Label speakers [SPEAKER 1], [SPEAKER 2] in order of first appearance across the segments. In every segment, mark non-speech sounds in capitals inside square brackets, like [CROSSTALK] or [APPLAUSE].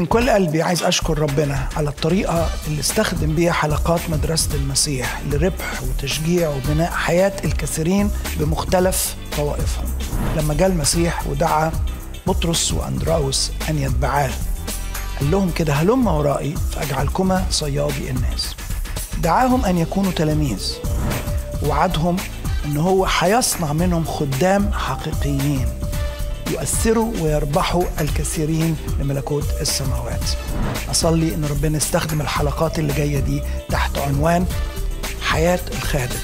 [SPEAKER 1] من كل قلبي عايز أشكر ربنا على الطريقة اللي استخدم بيها حلقات مدرسة المسيح لربح وتشجيع وبناء حياة الكثيرين بمختلف طوائفهم لما جاء المسيح ودعا بطرس وأندراوس أن يتبعاه قال لهم كده هلم ورائي فأجعلكما صيادي الناس دعاهم أن يكونوا تلاميذ وعدهم أن هو هيصنع منهم خدام حقيقيين يؤثروا ويربحوا الكثيرين لملكوت السماوات أصلي أن ربنا يستخدم الحلقات اللي جاية دي تحت عنوان حياة الخادم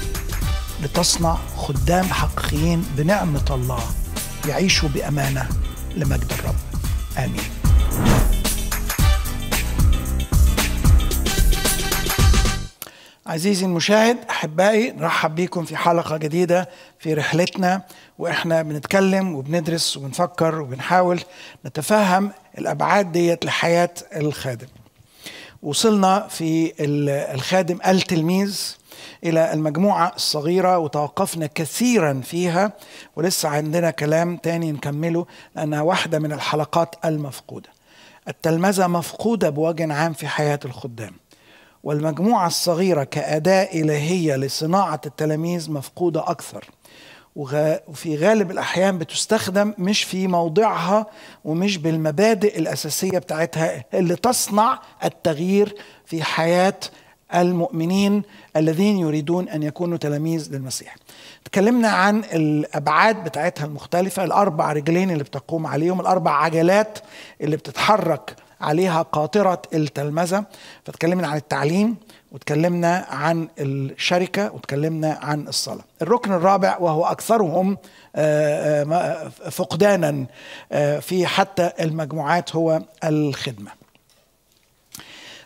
[SPEAKER 1] لتصنع خدام حقيقيين بنعمة الله يعيشوا بأمانة لمجد الرب آمين عزيزي المشاهد احبائي نرحب بيكم في حلقه جديده في رحلتنا واحنا بنتكلم وبندرس وبنفكر وبنحاول نتفهم الابعاد ديت لحياه الخادم وصلنا في الخادم التلميذ الى المجموعه الصغيره وتوقفنا كثيرا فيها ولسه عندنا كلام تاني نكمله لانها واحده من الحلقات المفقوده التلمذه مفقوده بوجه عام في حياه الخدام والمجموعة الصغيرة كأداة إلهية لصناعة التلاميذ مفقودة أكثر وفي غالب الأحيان بتستخدم مش في موضعها ومش بالمبادئ الأساسية بتاعتها اللي تصنع التغيير في حياة المؤمنين الذين يريدون أن يكونوا تلاميذ للمسيح تكلمنا عن الأبعاد بتاعتها المختلفة الأربع رجلين اللي بتقوم عليهم الأربع عجلات اللي بتتحرك عليها قاطرة التلمذة فتكلمنا عن التعليم وتكلمنا عن الشركة وتكلمنا عن الصلاة الركن الرابع وهو أكثرهم آه، آه، فقدانا آه، في حتى المجموعات هو الخدمة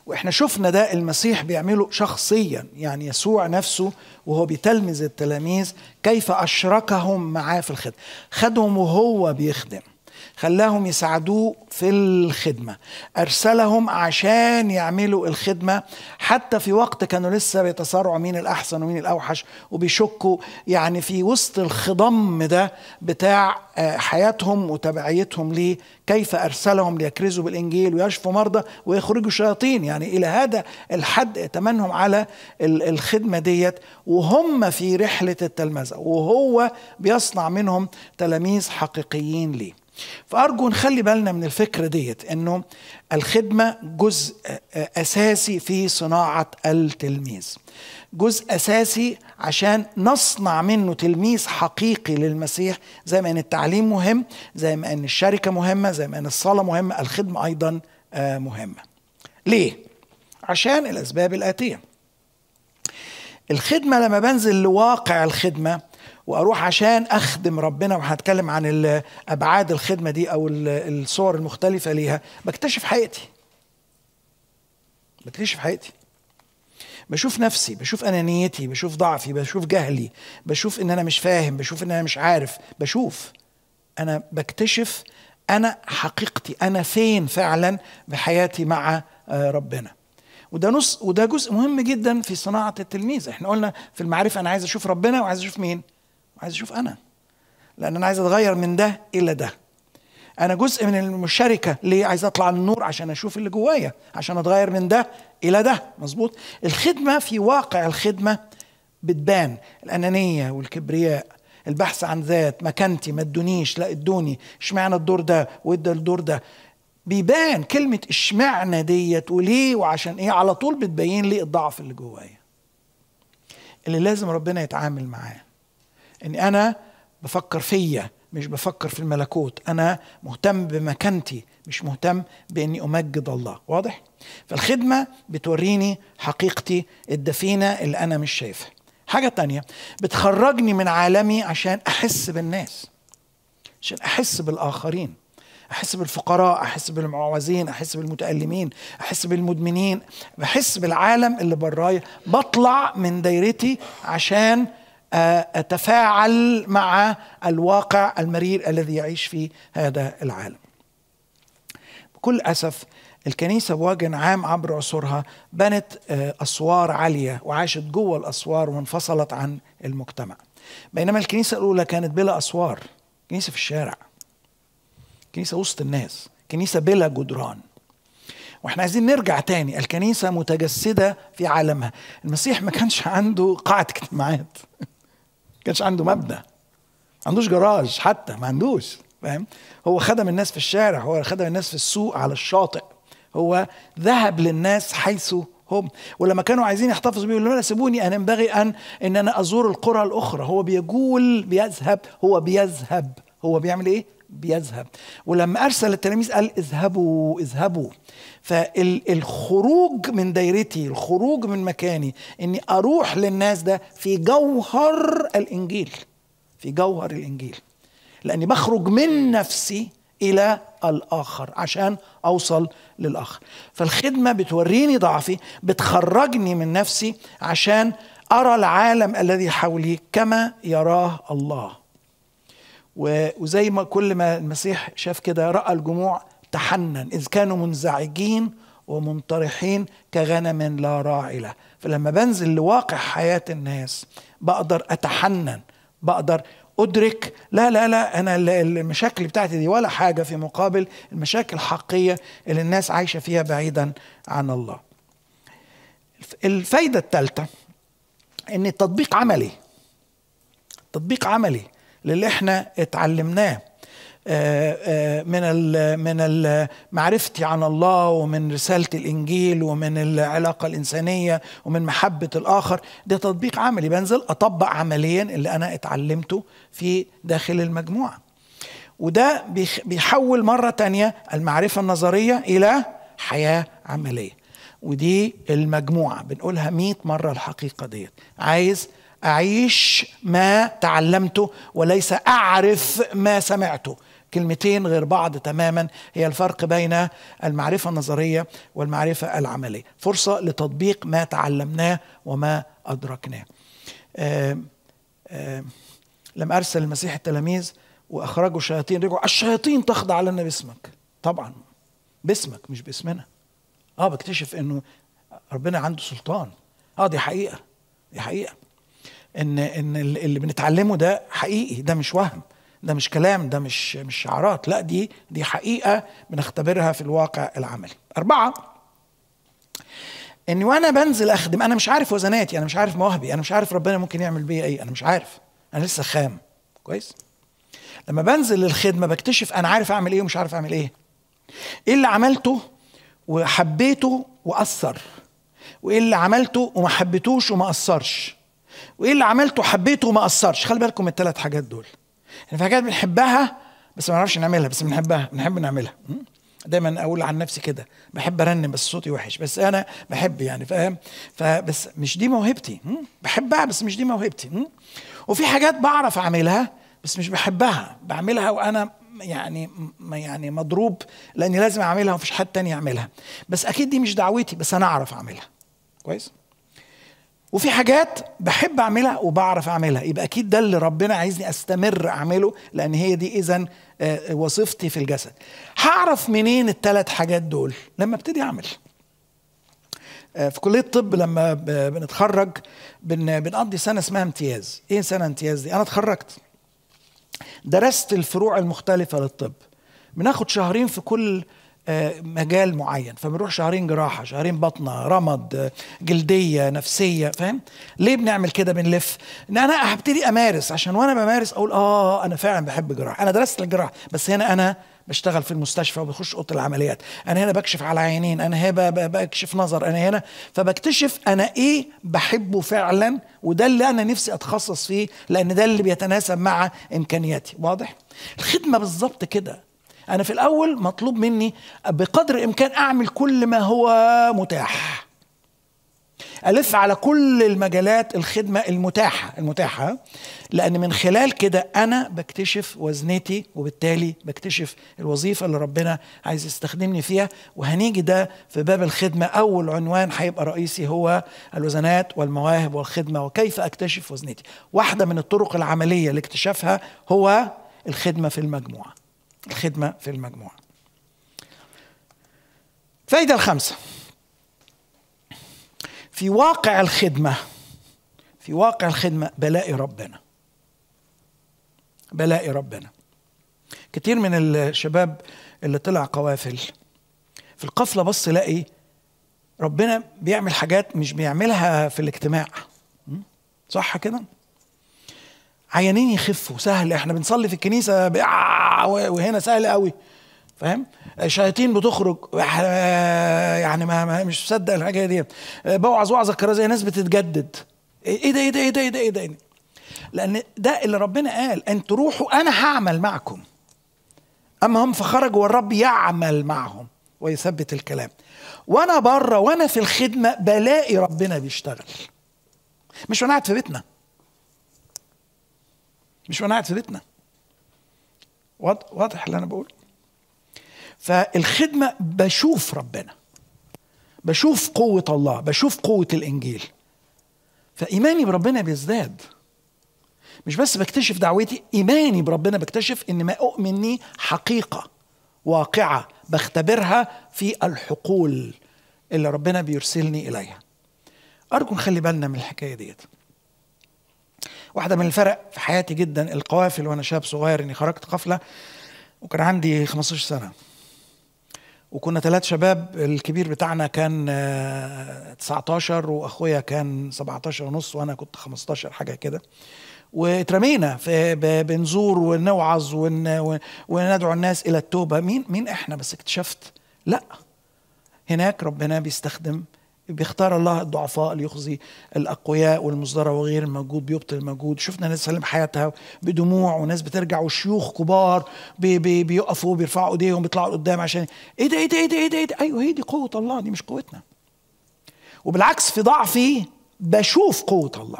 [SPEAKER 1] واحنا شفنا ده المسيح بيعمله شخصيا يعني يسوع نفسه وهو بيتلمذ التلاميذ كيف اشركهم معاه في الخدمه خدهم وهو بيخدم خلاهم يساعدوه في الخدمة أرسلهم عشان يعملوا الخدمة حتى في وقت كانوا لسه بيتصارعوا مين الأحسن ومين الأوحش وبيشكوا يعني في وسط الخضم ده بتاع آه، حياتهم وتبعيتهم ليه كيف أرسلهم ليكرزوا بالإنجيل ويشفوا مرضى ويخرجوا شياطين يعني إلى هذا الحد اتمنهم على الخدمة ديت وهم في رحلة التلمذة وهو بيصنع منهم تلاميذ حقيقيين ليه فأرجو نخلي بالنا من الفكرة ديت أنه الخدمة جزء أساسي في صناعة التلميذ جزء أساسي عشان نصنع منه تلميذ حقيقي للمسيح زي ما أن التعليم مهم زي ما أن الشركة مهمة زي ما أن الصلاة مهمة الخدمة أيضا آه، مهمة ليه؟ عشان الأسباب الآتية الخدمة لما بنزل لواقع الخدمة واروح عشان اخدم ربنا وهتكلم عن ابعاد الخدمه دي او الصور المختلفه ليها بكتشف حقيقتي بكتشف حقيقتي بشوف نفسي بشوف انانيتي بشوف ضعفي بشوف جهلي بشوف ان انا مش فاهم بشوف ان انا مش عارف بشوف انا بكتشف انا حقيقتي انا فين فعلا بحياتي مع آه، ربنا وده نص وده جزء مهم جدا في صناعه التلميذ احنا قلنا في المعرفه انا عايز اشوف ربنا وعايز اشوف مين وعايز اشوف انا لان انا عايز اتغير من ده الى ده انا جزء من المشاركه ليه عايز اطلع النور عشان اشوف اللي جوايا عشان اتغير من ده الى ده مظبوط الخدمه في واقع الخدمه بتبان الانانيه والكبرياء البحث عن ذات مكانتي ما ادونيش لا ادوني اشمعنى الدور ده وادى الدور ده بيبان كلمة اشمعنى ديت وليه وعشان ايه على طول بتبين لي الضعف اللي جوايا اللي لازم ربنا يتعامل معاه ان انا بفكر فيا مش بفكر في الملكوت انا مهتم بمكانتي مش مهتم باني امجد الله واضح فالخدمه بتوريني حقيقتي الدفينه اللي انا مش شايفها حاجه تانية بتخرجني من عالمي عشان احس بالناس عشان احس بالاخرين احس بالفقراء احس بالمعوزين احس بالمتالمين احس بالمدمنين بحس بالعالم اللي برايا بطلع من دايرتي عشان آه، اتفاعل مع الواقع المرير الذي يعيش فيه هذا العالم بكل اسف الكنيسة بوجه عام عبر عصورها بنت آه، أسوار عالية وعاشت جوه الأسوار وانفصلت عن المجتمع بينما الكنيسة الأولى كانت بلا أسوار كنيسة في الشارع كنيسه وسط الناس كنيسه بلا جدران واحنا عايزين نرجع تاني الكنيسه متجسده في عالمها المسيح ما كانش عنده قاعه اجتماعات ما [LAUGHS] كانش عنده مبنى ما عندوش جراج حتى ما عندوش فاهم هو خدم الناس في الشارع هو خدم الناس في السوق على الشاطئ هو ذهب للناس حيث هم ولما كانوا عايزين يحتفظوا بيه يقولوا لا سيبوني انا ينبغي ان ان انا ازور القرى الاخرى هو بيجول بيذهب هو بيذهب هو بيعمل ايه بيذهب ولما ارسل التلاميذ قال اذهبوا اذهبوا فالخروج من دايرتي الخروج من مكاني اني اروح للناس ده في جوهر الانجيل في جوهر الانجيل لاني بخرج من نفسي الى الاخر عشان اوصل للاخر فالخدمه بتوريني ضعفي بتخرجني من نفسي عشان ارى العالم الذي حولي كما يراه الله وزي ما كل ما المسيح شاف كده رأى الجموع تحنن إذ كانوا منزعجين ومنطرحين كغنم لا راعي له فلما بنزل لواقع حياة الناس بقدر أتحنن بقدر أدرك لا لا لا أنا المشاكل بتاعتي دي ولا حاجة في مقابل المشاكل الحقيقية اللي الناس عايشة فيها بعيدا عن الله الفايدة الثالثة إن التطبيق عملي تطبيق عملي للي احنا اتعلمناه آه، آه، من من معرفتي عن الله ومن رساله الانجيل ومن العلاقه الانسانيه ومن محبه الاخر ده تطبيق عملي بنزل اطبق عمليا اللي انا اتعلمته في داخل المجموعه وده بيحول مره تانية المعرفه النظريه الى حياه عمليه ودي المجموعه بنقولها 100 مره الحقيقه ديت عايز أعيش ما تعلمته وليس أعرف ما سمعته كلمتين غير بعض تماما هي الفرق بين المعرفة النظرية والمعرفة العملية فرصة لتطبيق ما تعلمناه وما أدركناه آآ آه، آآ آه، لم أرسل المسيح التلاميذ وأخرجوا شياطين رجعوا الشياطين تخضع لنا باسمك طبعا باسمك مش باسمنا اه بكتشف انه ربنا عنده سلطان اه دي حقيقه دي حقيقه ان ان اللي بنتعلمه ده حقيقي ده مش وهم ده مش كلام ده مش مش شعارات لا دي دي حقيقه بنختبرها في الواقع العملي اربعه اني وانا بنزل اخدم انا مش عارف وزناتي انا مش عارف مواهبي انا مش عارف ربنا ممكن يعمل بيا ايه انا مش عارف انا لسه خام كويس لما بنزل للخدمه بكتشف انا عارف اعمل ايه ومش عارف اعمل ايه ايه اللي عملته وحبيته واثر وايه اللي عملته وما حبيتوش وما اثرش وايه اللي عملته حبيته وما اثرش خلي بالكم من الثلاث حاجات دول يعني في حاجات بنحبها بس ما نعرفش نعملها بس بنحبها بنحب نعملها دايما اقول عن نفسي كده بحب ارنم بس صوتي وحش بس انا بحب يعني فاهم فبس مش دي موهبتي بحبها بس مش دي موهبتي وفي حاجات بعرف اعملها بس مش بحبها بعملها وانا يعني يعني مضروب لاني لازم اعملها ومفيش حد تاني يعملها بس اكيد دي مش دعوتي بس انا اعرف اعملها كويس وفي حاجات بحب اعملها وبعرف اعملها يبقى اكيد ده اللي ربنا عايزني استمر اعمله لان هي دي اذا آه، آه، وظيفتي في الجسد هعرف منين الثلاث حاجات دول لما ابتدي اعمل آه، في كليه الطب لما بنتخرج بنقضي سنه اسمها امتياز ايه سنه امتياز دي انا اتخرجت درست الفروع المختلفه للطب بناخد شهرين في كل آه، مجال معين فبنروح شهرين جراحة شهرين بطنة رمد آه، جلدية نفسية فاهم ليه بنعمل كده بنلف إن أنا هبتدي أمارس عشان وأنا بمارس أقول آه أنا فعلا بحب جراحة أنا درست الجراحة بس هنا أنا بشتغل في المستشفى وبخش اوضه العمليات انا هنا بكشف على عينين انا هنا بكشف نظر انا هنا فبكتشف انا ايه بحبه فعلا وده اللي انا نفسي اتخصص فيه لان ده اللي بيتناسب مع امكانياتي واضح الخدمه بالظبط كده انا في الاول مطلوب مني بقدر الامكان اعمل كل ما هو متاح الف على كل المجالات الخدمه المتاحه المتاحه لان من خلال كده انا بكتشف وزنتي وبالتالي بكتشف الوظيفه اللي ربنا عايز يستخدمني فيها وهنيجي ده في باب الخدمه اول عنوان هيبقى رئيسي هو الوزنات والمواهب والخدمه وكيف اكتشف وزنتي واحده من الطرق العمليه لاكتشافها هو الخدمه في المجموعه الخدمة في المجموعة فايدة الخامسة في واقع الخدمة في واقع الخدمة بلاقي ربنا بلاقي ربنا كتير من الشباب اللي طلع قوافل في القفلة بص لاقي ربنا بيعمل حاجات مش بيعملها في الاجتماع صح كده؟ عيانين يخفوا سهل احنا بنصلي في الكنيسه آه، وهنا سهل قوي فاهم آه، شياطين بتخرج آه، يعني ما مش مصدق الحاجه دي بوعظ وعظه كرازيه ناس بتتجدد إيه-, ايه ده ايه ده ايه ده ايه ده ايه ده لان ده اللي ربنا قال ان تروحوا انا هعمل معكم اما هم فخرجوا والرب يعمل معهم ويثبت الكلام وانا بره وانا في الخدمه بلاقي ربنا بيشتغل مش وانا قاعد في بيتنا مش وانا قاعد في بيتنا واضح اللي انا بقوله فالخدمه بشوف ربنا بشوف قوه الله بشوف قوه الانجيل فايماني بربنا بيزداد مش بس بكتشف دعوتي ايماني بربنا بكتشف ان ما اؤمن حقيقه واقعه بختبرها في الحقول اللي ربنا بيرسلني اليها ارجو نخلي بالنا من الحكايه ديت واحده من الفرق في حياتي جدا القوافل وانا شاب صغير اني خرجت قفله وكان عندي 15 سنه وكنا ثلاث شباب الكبير بتاعنا كان 19 آه، واخويا كان 17 ونص وانا كنت 15 حاجه كده واترمينا بنزور ونوعظ وندعو الناس الى التوبه مين مين احنا بس اكتشفت لا هناك ربنا بيستخدم بيختار الله الضعفاء ليخزي الاقوياء والمزدرى وغير الموجود بيبطل الموجود شفنا ناس سلم حياتها بدموع وناس بترجع وشيوخ كبار بي بي بيقفوا بيرفعوا ايديهم بيطلعوا لقدام عشان ايه ده ايه ده ايه ده ايه ده, إيه ايوه هي دي قوه الله دي مش قوتنا وبالعكس في ضعفي بشوف قوه الله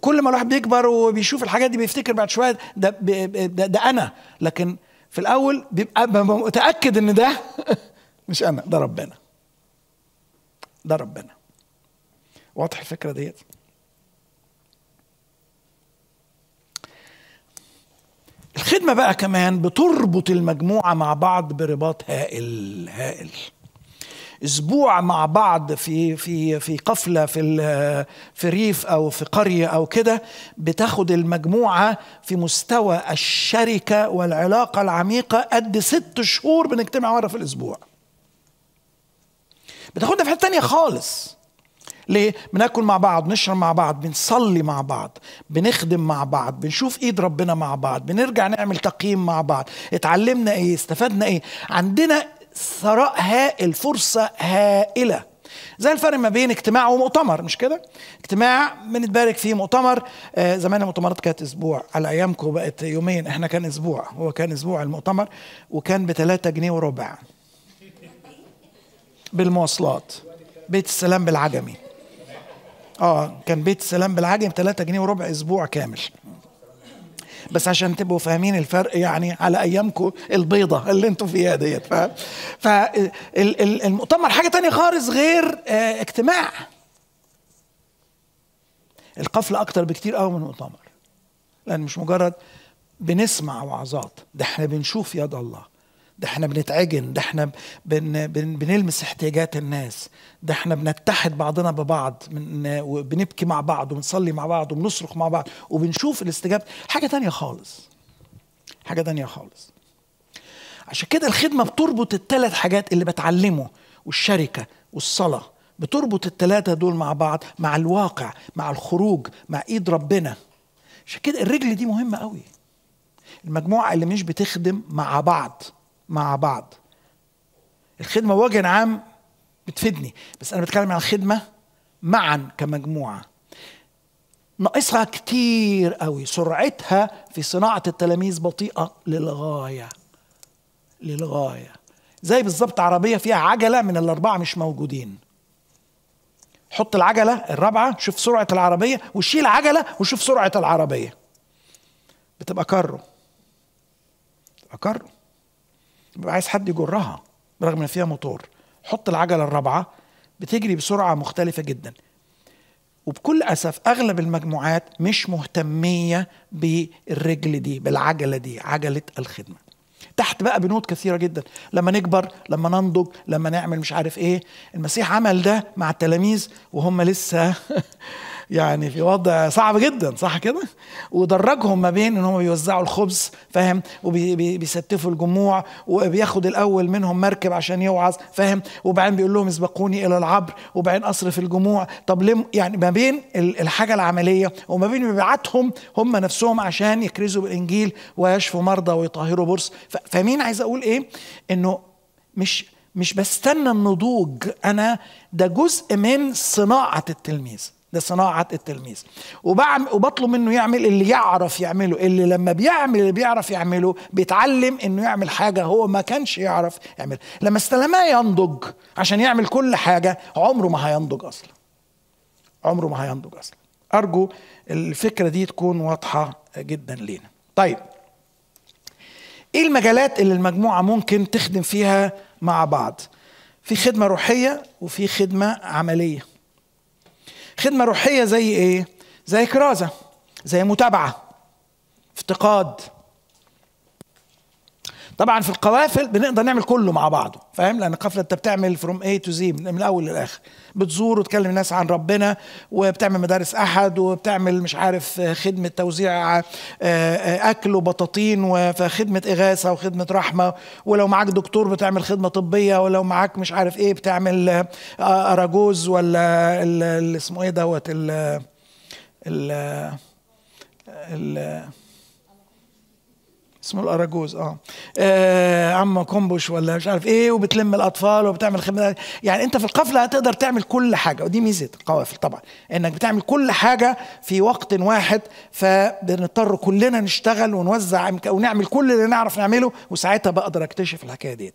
[SPEAKER 1] كل ما الواحد بيكبر وبيشوف الحاجات دي بيفتكر بعد شويه ده, ده, ده انا لكن في الاول بيبقى متاكد ان ده [LAUGHS] مش انا ده ربنا ده ربنا واضح الفكرة ديت الخدمة بقى كمان بتربط المجموعة مع بعض برباط هائل هائل اسبوع مع بعض في في في قفله في في ريف او في قريه او كده بتاخد المجموعه في مستوى الشركه والعلاقه العميقه قد ست شهور بنجتمع مره في الاسبوع بتاخدنا في حته تانية خالص ليه؟ بناكل مع بعض بنشرب مع بعض بنصلي مع بعض بنخدم مع بعض بنشوف ايد ربنا مع بعض بنرجع نعمل تقييم مع بعض اتعلمنا ايه استفدنا ايه عندنا ثراء هائل فرصة هائلة زي الفرق ما بين اجتماع ومؤتمر مش كده اجتماع بنتبارك فيه مؤتمر آه زمان المؤتمرات كانت اسبوع على ايامكم بقت يومين احنا كان اسبوع هو كان اسبوع المؤتمر وكان بثلاثة جنيه وربع بالمواصلات بيت السلام بالعجمي اه كان بيت السلام بالعجمي 3 جنيه وربع اسبوع كامل بس عشان تبقوا فاهمين الفرق يعني على ايامكم البيضه اللي انتم فيها ديت فاهم فالمؤتمر حاجه تانية خالص غير آه، اجتماع القفل اكتر بكتير قوي من المؤتمر لان مش مجرد بنسمع وعظات ده احنا بنشوف يد الله ده احنا بنتعجن ده احنا بن بن بنلمس احتياجات الناس ده احنا بنتحد بعضنا ببعض من وبنبكي مع بعض وبنصلي مع بعض وبنصرخ مع بعض وبنشوف الاستجابة حاجة تانية خالص حاجة تانية خالص عشان كده الخدمة بتربط الثلاث حاجات اللي بتعلمه والشركة والصلاة بتربط الثلاثة دول مع بعض مع الواقع مع الخروج مع ايد ربنا عشان كده الرجل دي مهمة قوي المجموعة اللي مش بتخدم مع بعض مع بعض الخدمة بوجه عام بتفيدني بس أنا بتكلم عن الخدمة معا كمجموعة ناقصها كتير قوي سرعتها في صناعة التلاميذ بطيئة للغاية للغاية زي بالظبط عربية فيها عجلة من الأربعة مش موجودين حط العجلة الرابعة شوف سرعة العربية وشيل عجلة وشوف سرعة العربية بتبقى كارو بتبقى كرو بيبقى عايز حد يجرها برغم ان فيها موتور حط العجله الرابعه بتجري بسرعه مختلفه جدا وبكل اسف اغلب المجموعات مش مهتميه بالرجل دي بالعجله دي عجله الخدمه تحت بقى بنود كثيره جدا لما نكبر لما ننضج لما نعمل مش عارف ايه المسيح عمل ده مع التلاميذ وهم لسه [LAUGHS] يعني في وضع صعب جدا صح كده ودرجهم ما بين ان هم بيوزعوا الخبز فاهم وبيستفوا الجموع وبياخد الاول منهم مركب عشان يوعظ فاهم وبعدين بيقول لهم اسبقوني الى العبر وبعدين اصرف الجموع طب ليه يعني ما بين الحاجه العمليه وما بين مبيعاتهم هم نفسهم عشان يكرزوا بالانجيل ويشفوا مرضى ويطهروا برص فمين عايز اقول ايه انه مش مش بستنى النضوج انا ده جزء من صناعه التلميذ لصناعة التلميذ وبعمل وبطلب منه يعمل اللي يعرف يعمله اللي لما بيعمل اللي بيعرف يعمله بيتعلم انه يعمل حاجة هو ما كانش يعرف يعمل لما استلماه ينضج عشان يعمل كل حاجة عمره ما هينضج أصلا عمره ما هينضج أصلا أرجو الفكرة دي تكون واضحة جدا لينا طيب ايه المجالات اللي المجموعة ممكن تخدم فيها مع بعض في خدمة روحية وفي خدمة عملية خدمة روحية زي إيه؟ زي كرازة زي متابعة افتقاد طبعا في القوافل بنقدر نعمل كله مع بعضه فاهم لان القافله انت بتعمل فروم اي تو زي من الاول للاخر بتزور وتكلم الناس عن ربنا وبتعمل مدارس احد وبتعمل مش عارف خدمه توزيع آه، آه، اكل وبطاطين وخدمه اغاثه وخدمه رحمه ولو معاك دكتور بتعمل خدمه طبيه ولو معاك مش عارف ايه بتعمل آه، اراجوز ولا اسمه ايه دوت ال ال ال اسمه الاراجوز اه, آه عم كومبوش ولا مش عارف ايه وبتلم الاطفال وبتعمل خدمه يعني انت في القفله هتقدر تعمل كل حاجه ودي ميزه القوافل طبعا انك بتعمل كل حاجه في وقت واحد فبنضطر كلنا نشتغل ونوزع ونعمل كل اللي نعرف نعمله وساعتها بقدر اكتشف الحكايه ديت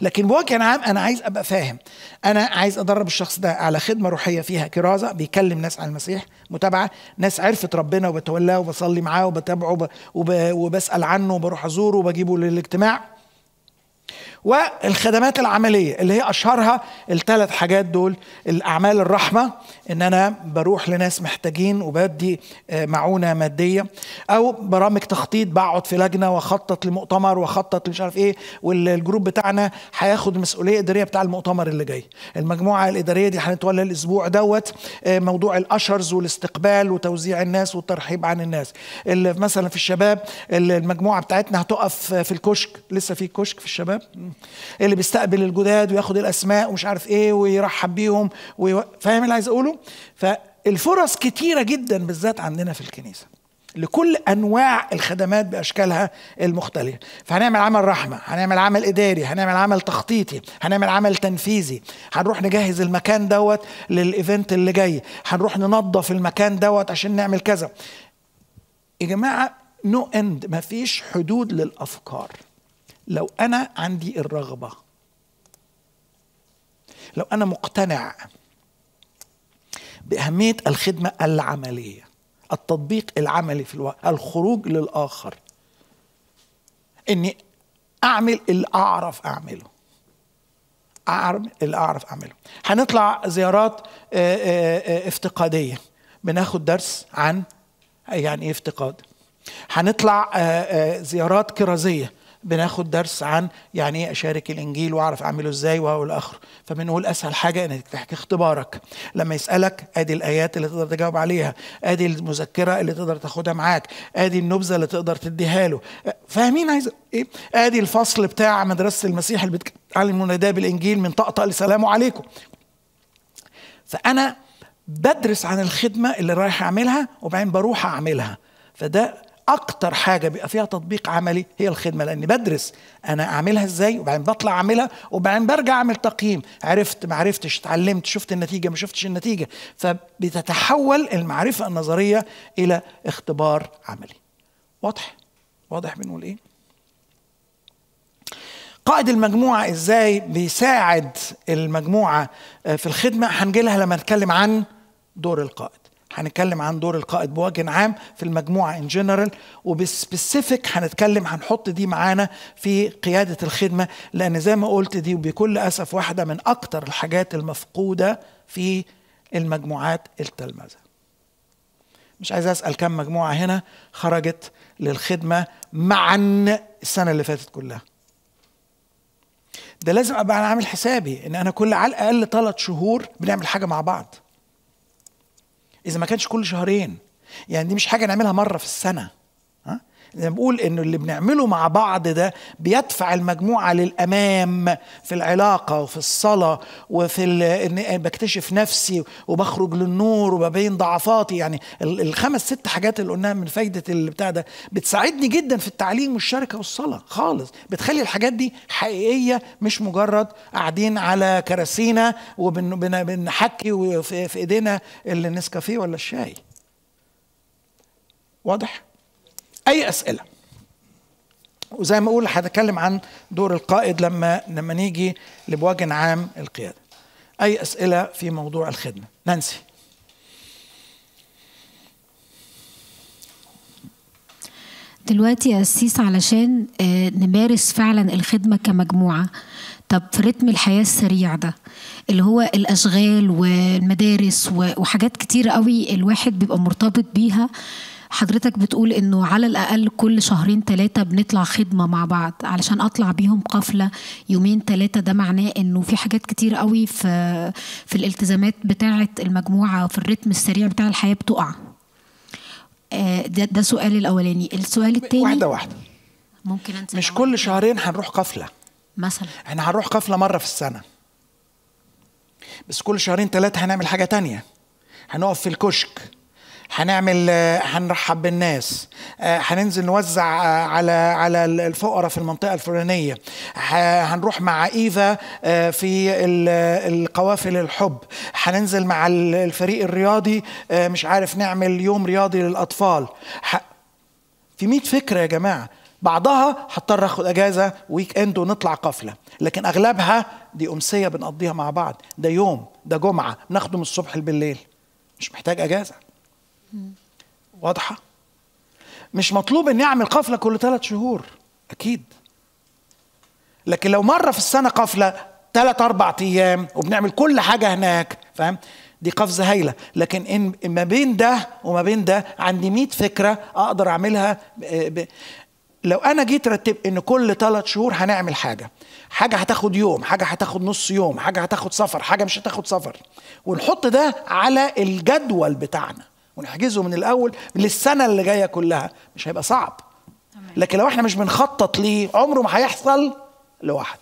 [SPEAKER 1] لكن بوجه عام انا عايز ابقى فاهم انا عايز ادرب الشخص ده على خدمه روحيه فيها كرازه بيكلم ناس عن المسيح متابعه ناس عرفت ربنا وبتولاه وبصلي معاه وبتابعه وب... وب... وبسال عنه وبروح ازوره وبجيبه للاجتماع والخدمات العملية اللي هي أشهرها الثلاث حاجات دول الأعمال الرحمة إن أنا بروح لناس محتاجين وبدي آه، معونة مادية أو برامج تخطيط بقعد في لجنة وأخطط لمؤتمر وأخطط مش عارف إيه والجروب بتاعنا هياخد مسؤولية إدارية بتاع المؤتمر اللي جاي المجموعة الإدارية دي هنتولى الأسبوع دوت آه، موضوع الأشرز والاستقبال وتوزيع الناس والترحيب عن الناس مثلا في الشباب المجموعة بتاعتنا هتقف في الكشك لسه في كشك في الشباب اللي بيستقبل الجداد وياخد الاسماء ومش عارف ايه ويرحب بيهم فاهم اللي عايز اقوله فالفرص كتيره جدا بالذات عندنا في الكنيسه لكل انواع الخدمات باشكالها المختلفه فهنعمل عمل رحمه هنعمل عمل اداري هنعمل عمل تخطيطي هنعمل عمل تنفيذي هنروح نجهز المكان دوت للايفنت اللي جاي هنروح ننظف المكان دوت عشان نعمل كذا يا جماعه نو no اند مفيش حدود للافكار لو انا عندي الرغبه لو انا مقتنع باهميه الخدمه العمليه التطبيق العملي في الوقت الخروج للاخر اني اعمل اللي اعرف اعمله اعمل اللي اعرف اعمله هنطلع زيارات آه، آه، آه، افتقاديه بناخد درس عن يعني ايه افتقاد هنطلع زيارات كرازيه بناخد درس عن يعني ايه اشارك الانجيل واعرف اعمله ازاي وهو الاخر فبنقول اسهل حاجه انك تحكي اختبارك لما يسالك ادي الايات اللي تقدر تجاوب عليها ادي المذكره اللي تقدر تاخدها معاك ادي النبذه اللي تقدر تديها له فاهمين عايز ايه ادي الفصل بتاع مدرسه المسيح اللي بتعلم ده بالانجيل من طقطق لسلام عليكم فانا بدرس عن الخدمه اللي رايح اعملها وبعدين بروح اعملها فده اكتر حاجه بيبقى فيها تطبيق عملي هي الخدمه لاني بدرس انا اعملها ازاي وبعدين بطلع اعملها وبعدين برجع اعمل تقييم عرفت ما عرفتش اتعلمت شفت النتيجه ما شفتش النتيجه فبتتحول المعرفه النظريه الى اختبار عملي واضح واضح بنقول ايه قائد المجموعة ازاي بيساعد المجموعة آه، في الخدمة هنجي لها لما نتكلم عن دور القائد هنتكلم عن دور القائد بوجه عام في المجموعة ان جنرال وبالسبيسيفيك هنتكلم هنحط دي معانا في قيادة الخدمة لأن زي ما قلت دي وبكل أسف واحدة من أكتر الحاجات المفقودة في المجموعات التلمذة مش عايز أسأل كم مجموعة هنا خرجت للخدمة معا السنة اللي فاتت كلها ده لازم ابقى انا عامل حسابي ان انا كل على الاقل ثلاث شهور بنعمل حاجه مع بعض اذا ما كانش كل شهرين يعني دي مش حاجه نعملها مره في السنه بقول انه اللي بنعمله مع بعض ده بيدفع المجموعه للامام في العلاقه وفي الصلاه وفي ان بكتشف نفسي وبخرج للنور وببين ضعفاتي يعني الخمس ست حاجات اللي قلناها من فايده البتاع ده بتساعدني جدا في التعليم والشركه والصلاه خالص بتخلي الحاجات دي حقيقيه مش مجرد قاعدين على كراسينا وبنحكي وفي ايدينا النسكافيه ولا الشاي واضح اي اسئله وزي ما اقول هتكلم عن دور القائد لما لما نيجي لبوجه عام القياده اي اسئله في موضوع الخدمه نانسي
[SPEAKER 2] دلوقتي يا أسيس علشان آه، نمارس فعلا الخدمة كمجموعة طب في رتم الحياة السريع ده اللي هو الأشغال والمدارس وحاجات كتيرة قوي الواحد بيبقى مرتبط بيها حضرتك بتقول انه على الاقل كل شهرين ثلاثه بنطلع خدمه مع بعض علشان اطلع بيهم قفله يومين ثلاثه ده معناه انه في حاجات كتير قوي في في الالتزامات بتاعه المجموعه في الريتم السريع بتاع الحياه بتقع آه، ده ده سؤالي الاولاني السؤال الثاني واحده واحده ممكن انسى مش كل شهرين هنروح قفله مثلا احنا هنروح قفله مره في
[SPEAKER 1] السنه بس كل شهرين ثلاثه هنعمل حاجه تانية هنقف في الكشك هنعمل آه، هنرحب بالناس آه، هننزل نوزع آه، على على الفقراء في المنطقه الفلانيه هنروح مع ايفا في القوافل الحب هننزل مع الفريق الرياضي مش عارف نعمل يوم رياضي للاطفال في 100 فكره يا جماعه بعضها هضطر اخد اجازه ويك اند ونطلع قفله لكن اغلبها دي امسيه بنقضيها مع بعض ده يوم ده جمعه ناخده من الصبح بالليل مش محتاج اجازه واضحه مش مطلوب اني اعمل قفله كل ثلاث شهور اكيد لكن لو مره في السنه قفله ثلاث اربع ايام وبنعمل كل حاجه هناك فاهم دي قفزه هايله لكن ان ما بين ده وما بين ده عندي 100 فكره اقدر اعملها آه، ب... لو انا جيت رتبت ان كل ثلاث شهور هنعمل حاجه حاجه هتاخد يوم حاجه هتاخد نص يوم حاجه هتاخد سفر حاجه مش هتاخد سفر ونحط ده على الجدول بتاعنا ونحجزه من الاول للسنه اللي جايه كلها مش هيبقى صعب لكن لو احنا مش بنخطط ليه عمره ما هيحصل
[SPEAKER 2] لوحده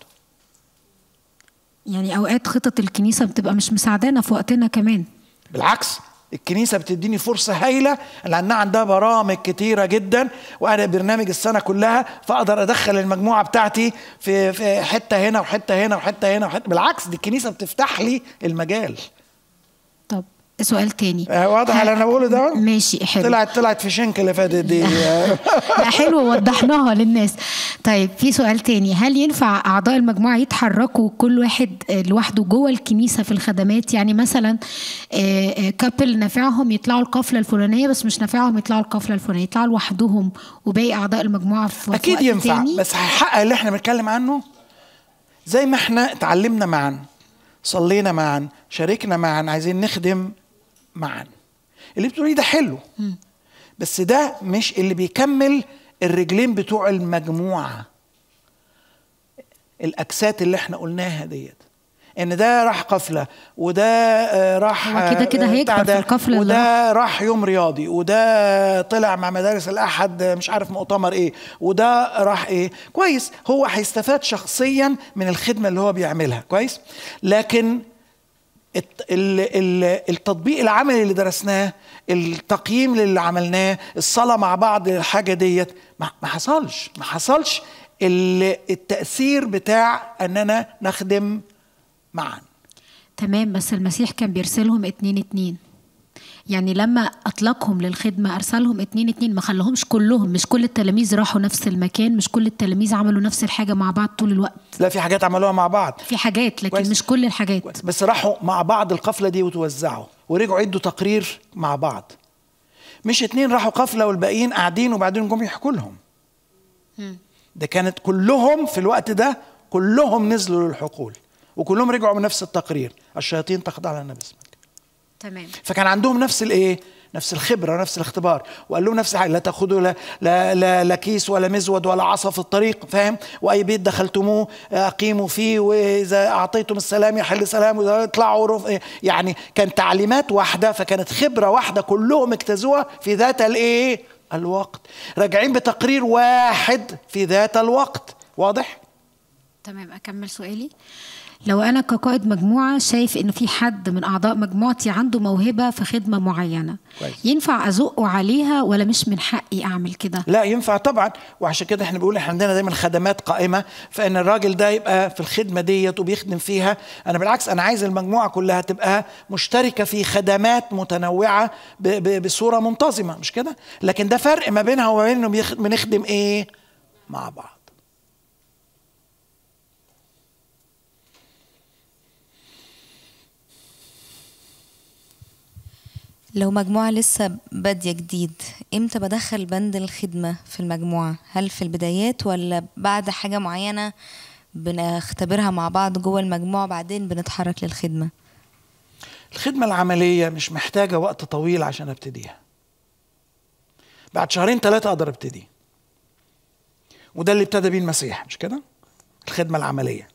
[SPEAKER 2] يعني اوقات خطط الكنيسه بتبقى مش مساعدانا في وقتنا كمان
[SPEAKER 1] بالعكس الكنيسه بتديني فرصه هايله لانها عندها برامج كتيره جدا وانا برنامج السنه كلها فاقدر ادخل المجموعه بتاعتي في في حته هنا وحته هنا وحته هنا وحته بالعكس دي الكنيسه بتفتح لي المجال
[SPEAKER 2] سؤال تاني آه،
[SPEAKER 1] واضح اللي انا بقوله ده ماشي حلو طلعت طلعت في شنك اللي فاتت دي [LAUGHS] لا
[SPEAKER 2] حلو وضحناها للناس طيب في سؤال تاني هل ينفع اعضاء المجموعه يتحركوا كل واحد آه، لوحده جوه الكنيسه في الخدمات يعني مثلا كابل آه، نافعهم يطلعوا القافله الفلانيه بس مش نافعهم يطلعوا القافله الفلانيه يطلعوا لوحدهم وباقي اعضاء المجموعه في اكيد ينفع تاني.
[SPEAKER 1] بس هيحقق اللي احنا بنتكلم عنه زي ما احنا اتعلمنا معا صلينا معا شاركنا معا عايزين نخدم معا اللي بتقوليه ده حلو بس ده مش اللي بيكمل الرجلين بتوع المجموعه الاكسات اللي احنا قلناها ديت ان ده راح قفله وده آه، راح كده كده آه، هيكبر في القفله وده راح يوم رياضي وده طلع مع مدارس الاحد مش عارف مؤتمر ايه وده راح ايه كويس هو هيستفاد شخصيا من الخدمه اللي هو بيعملها كويس لكن التطبيق العملي اللي درسناه التقييم اللي عملناه الصلاة مع بعض الحاجة ديت ما حصلش ما حصلش التأثير بتاع أننا نخدم معا
[SPEAKER 2] تمام بس المسيح كان بيرسلهم اتنين اتنين يعني لما اطلقهم للخدمه ارسلهم اتنين اتنين ما خلهمش كلهم مش كل التلاميذ راحوا نفس المكان مش كل التلاميذ عملوا نفس الحاجه مع بعض طول الوقت
[SPEAKER 1] لا في حاجات عملوها مع بعض
[SPEAKER 2] في حاجات لكن ويس. مش كل الحاجات ويس.
[SPEAKER 1] بس راحوا مع بعض القفله دي وتوزعوا ورجعوا ادوا تقرير مع بعض مش اتنين راحوا قفله والباقيين قاعدين وبعدين جم يحكوا لهم ده كانت كلهم في الوقت ده كلهم نزلوا للحقول وكلهم رجعوا من نفس التقرير الشياطين تخضع لنا صلى تمام فكان عندهم نفس الايه نفس الخبره نفس الاختبار وقال لهم نفس الحاجه لا تاخذوا لا, لا, لا, لا كيس ولا مزود ولا عصا في الطريق فاهم واي بيت دخلتموه اقيموا فيه واذا اعطيتم السلام يحل سلام واذا اطلعوا رف... يعني كان تعليمات واحده فكانت خبره واحده كلهم اجتازوها في ذات الايه الوقت راجعين بتقرير واحد
[SPEAKER 2] في ذات الوقت واضح تمام اكمل سؤالي لو انا كقائد مجموعه شايف ان في حد من اعضاء مجموعتي عنده موهبه في خدمه معينه كويس. ينفع ازقه عليها ولا مش من حقي اعمل كده لا
[SPEAKER 1] ينفع طبعا وعشان كده احنا بنقول احنا عندنا دايما خدمات قائمه فان الراجل ده يبقى في الخدمه ديت وبيخدم فيها انا بالعكس انا عايز المجموعه كلها تبقى مشتركه في خدمات متنوعه بصوره منتظمه مش كده لكن ده فرق ما بينها وما بين انه بنخدم ايه مع بعض
[SPEAKER 2] لو مجموعة لسه بادية جديد امتى بدخل بند الخدمة في المجموعة هل في البدايات ولا بعد حاجة معينة بنختبرها مع بعض جوه المجموعة بعدين بنتحرك للخدمة
[SPEAKER 1] الخدمة العملية مش محتاجة وقت طويل عشان ابتديها بعد شهرين ثلاثة أقدر ابتدي وده اللي ابتدى بيه المسيح مش كده الخدمة العملية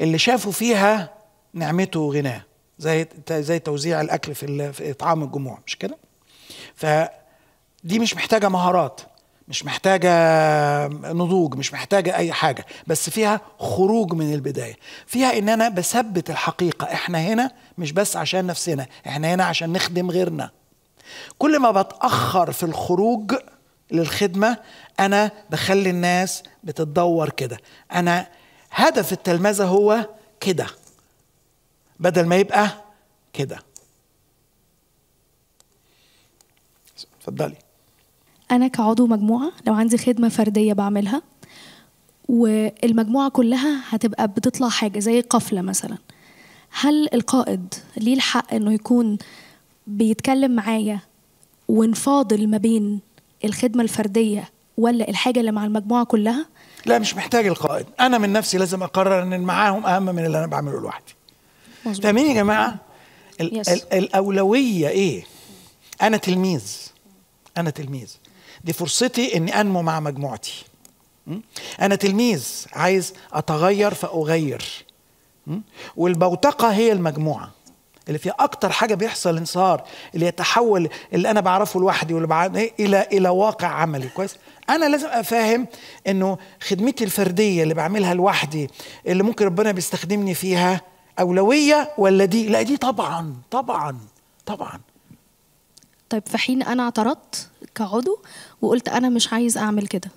[SPEAKER 1] اللي شافوا فيها نعمته وغناه زي زي توزيع الاكل في, في اطعام الجموع مش كده فدي مش محتاجه مهارات مش محتاجة نضوج مش محتاجة أي حاجة بس فيها خروج من البداية فيها إن أنا بثبت الحقيقة إحنا هنا مش بس عشان نفسنا إحنا هنا عشان نخدم غيرنا كل ما بتأخر في الخروج للخدمة أنا بخلي الناس بتتدور كده أنا هدف التلمذة هو كده بدل ما يبقى كده اتفضلي
[SPEAKER 2] انا كعضو مجموعه لو عندي خدمه فرديه بعملها والمجموعه كلها هتبقى بتطلع حاجه زي قفله مثلا هل القائد ليه الحق انه يكون بيتكلم معايا ونفاضل ما بين الخدمه الفرديه ولا الحاجه اللي مع المجموعه كلها
[SPEAKER 1] لا مش محتاج القائد انا من نفسي لازم اقرر ان معاهم اهم من اللي انا بعمله لوحدي فاهمين يا جماعه الـ الـ الاولويه ايه انا تلميذ انا تلميذ دي فرصتي اني انمو مع مجموعتي انا تلميذ عايز اتغير فاغير والبوتقه هي المجموعه اللي فيها اكتر حاجه بيحصل انصهار اللي يتحول اللي انا بعرفه لوحدي واللي بعرف إيه؟ الى الى واقع عملي كويس انا لازم افهم انه خدمتي الفرديه اللي بعملها لوحدي اللي ممكن ربنا بيستخدمني فيها اولويه ولا دي لا دي طبعا طبعا طبعا
[SPEAKER 2] طيب في حين انا اعترضت كعضو وقلت انا مش عايز اعمل كده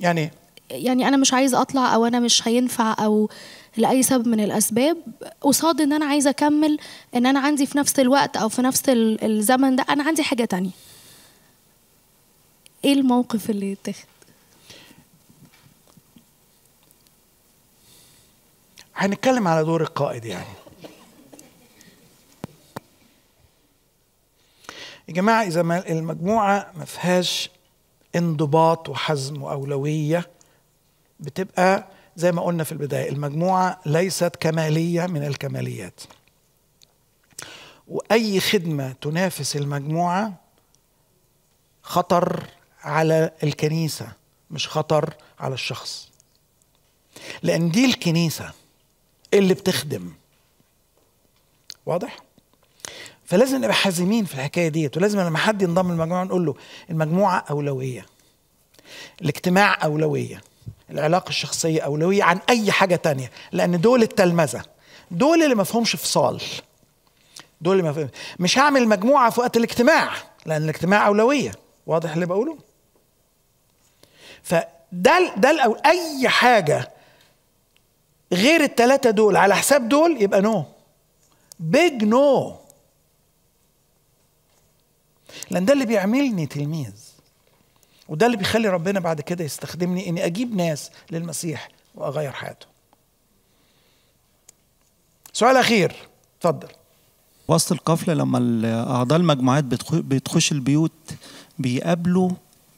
[SPEAKER 2] يعني يعني انا مش عايز اطلع او انا مش هينفع او لاي سبب من الاسباب قصاد ان انا عايزه اكمل ان انا عندي في نفس الوقت او في نفس الزمن ده انا عندي حاجه تانية ايه الموقف اللي يتاخد
[SPEAKER 1] هنتكلم على دور القائد يعني يا جماعة إذا ما المجموعة ما فيهاش انضباط وحزم وأولوية بتبقى زي ما قلنا في البداية المجموعة ليست كمالية من الكماليات وأي خدمة تنافس المجموعة خطر على الكنيسة مش خطر على الشخص لأن دي الكنيسة اللي بتخدم واضح؟ فلازم نبقى حازمين في الحكايه ديت ولازم لما حد ينضم للمجموعه نقول له المجموعه اولويه الاجتماع اولويه العلاقه الشخصيه اولويه عن اي حاجه تانية لان دول التلمذه دول اللي ما فيهمش فصال دول اللي ما فيهم مش هعمل مجموعه في وقت الاجتماع لان الاجتماع اولويه واضح اللي بقوله فده ده اي حاجه غير التلاتة دول على حساب دول يبقى نو بيج نو لان ده اللي بيعملني تلميذ وده اللي بيخلي ربنا بعد كده يستخدمني اني اجيب ناس للمسيح واغير حياته سؤال اخير اتفضل وسط القفله لما اعضاء المجموعات بتخش البيوت بيقابلوا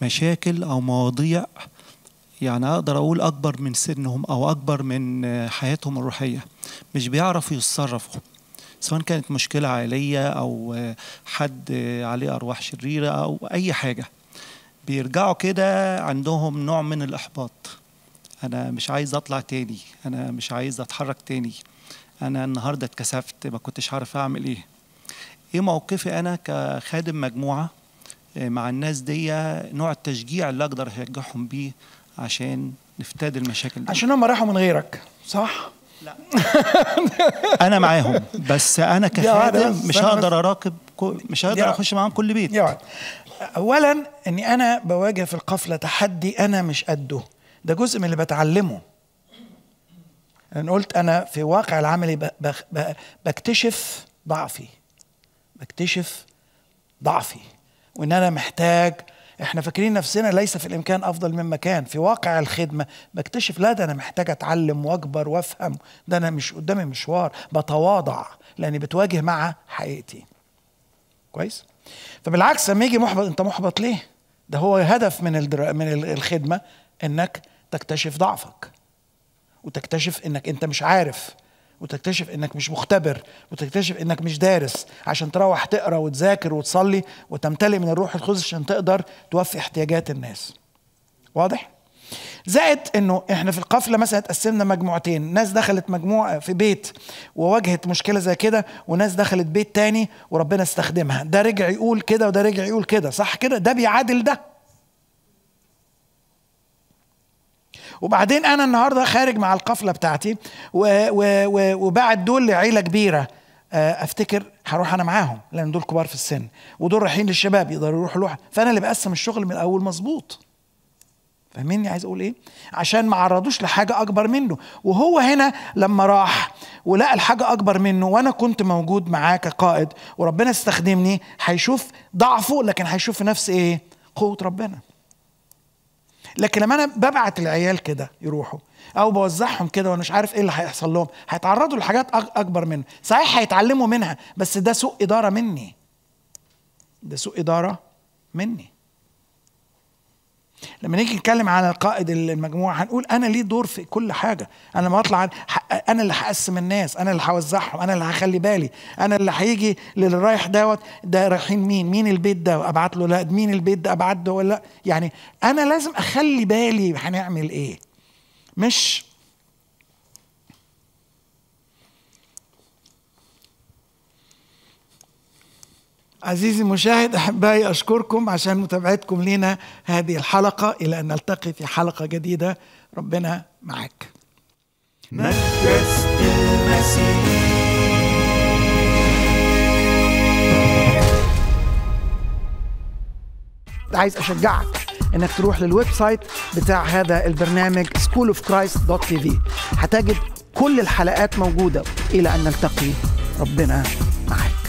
[SPEAKER 1] مشاكل او مواضيع يعني أقدر أقول أكبر من سنهم أو أكبر من آه، حياتهم الروحية مش بيعرفوا يتصرفوا سواء كانت مشكلة عائلية أو آه، حد آه، عليه أرواح شريرة أو أي حاجة بيرجعوا كده عندهم نوع من الإحباط أنا مش عايز أطلع تاني أنا مش عايز أتحرك تاني أنا النهاردة اتكسفت ما كنتش عارف أعمل إيه إيه موقفي أنا كخادم مجموعة مع الناس دي نوع التشجيع اللي أقدر أشجعهم بيه عشان نفتاد المشاكل دي عشان هم راحوا من غيرك صح؟ لا [LAUGHS] انا معاهم بس انا كخادم مش هقدر اراقب مش هقدر اخش معاهم كل بيت اولا اني انا بواجه في القفله تحدي انا مش قده ده جزء من اللي بتعلمه انا قلت انا في واقع العملي بكتشف ضعفي بكتشف ضعفي وان انا محتاج احنا فاكرين نفسنا ليس في الامكان افضل مما كان في واقع الخدمه بكتشف لا ده انا محتاج اتعلم واكبر وافهم ده انا مش قدامي مشوار بتواضع لاني بتواجه مع حقيقتي كويس فبالعكس لما يجي محبط انت محبط ليه ده هو هدف من الدر... من الخدمه انك تكتشف ضعفك وتكتشف انك انت مش عارف وتكتشف انك مش مختبر وتكتشف انك مش دارس عشان تروح تقرا وتذاكر وتصلي وتمتلئ من الروح القدس عشان تقدر توفي احتياجات الناس واضح زائد انه احنا في القفله مثلا اتقسمنا مجموعتين ناس دخلت مجموعه في بيت وواجهت مشكله زي كده وناس دخلت بيت تاني وربنا استخدمها ده رجع يقول كده وده رجع يقول كده صح كده ده بيعادل ده وبعدين انا النهارده خارج مع القفله بتاعتي وبعد دول لعيله كبيره آه، افتكر هروح انا معاهم لان دول كبار في السن ودول رايحين للشباب يقدروا يروحوا لوحده فانا اللي بقسم الشغل من الاول مظبوط فاهميني عايز اقول ايه عشان ما عرضوش لحاجه اكبر منه وهو هنا لما راح ولقى الحاجه اكبر منه وانا كنت موجود معاه كقائد وربنا استخدمني هيشوف ضعفه لكن هيشوف نفس ايه قوه ربنا لكن لما انا ببعت العيال كده يروحوا او بوزعهم كده وانا مش عارف ايه اللي هيحصل لهم هيتعرضوا لحاجات اكبر منه صحيح هيتعلموا منها بس ده سوء اداره مني ده سوء اداره مني لما نيجي نتكلم على قائد المجموعه هنقول انا ليه دور في كل حاجه انا لما اطلع انا اللي هقسم الناس انا اللي هوزعهم انا اللي هخلي بالي انا اللي هيجي للي رايح دوت ده رايحين مين مين البيت ده ابعت له لا مين البيت ده ابعت له ولا يعني انا لازم اخلي بالي هنعمل ايه مش عزيزي المشاهد احبائي اشكركم عشان متابعتكم لنا هذه الحلقه الى ان نلتقي في حلقه جديده ربنا معك المسيح عايز اشجعك انك تروح للويب سايت بتاع هذا البرنامج schoolofchrist.tv هتجد كل الحلقات موجوده الى ان نلتقي ربنا معاك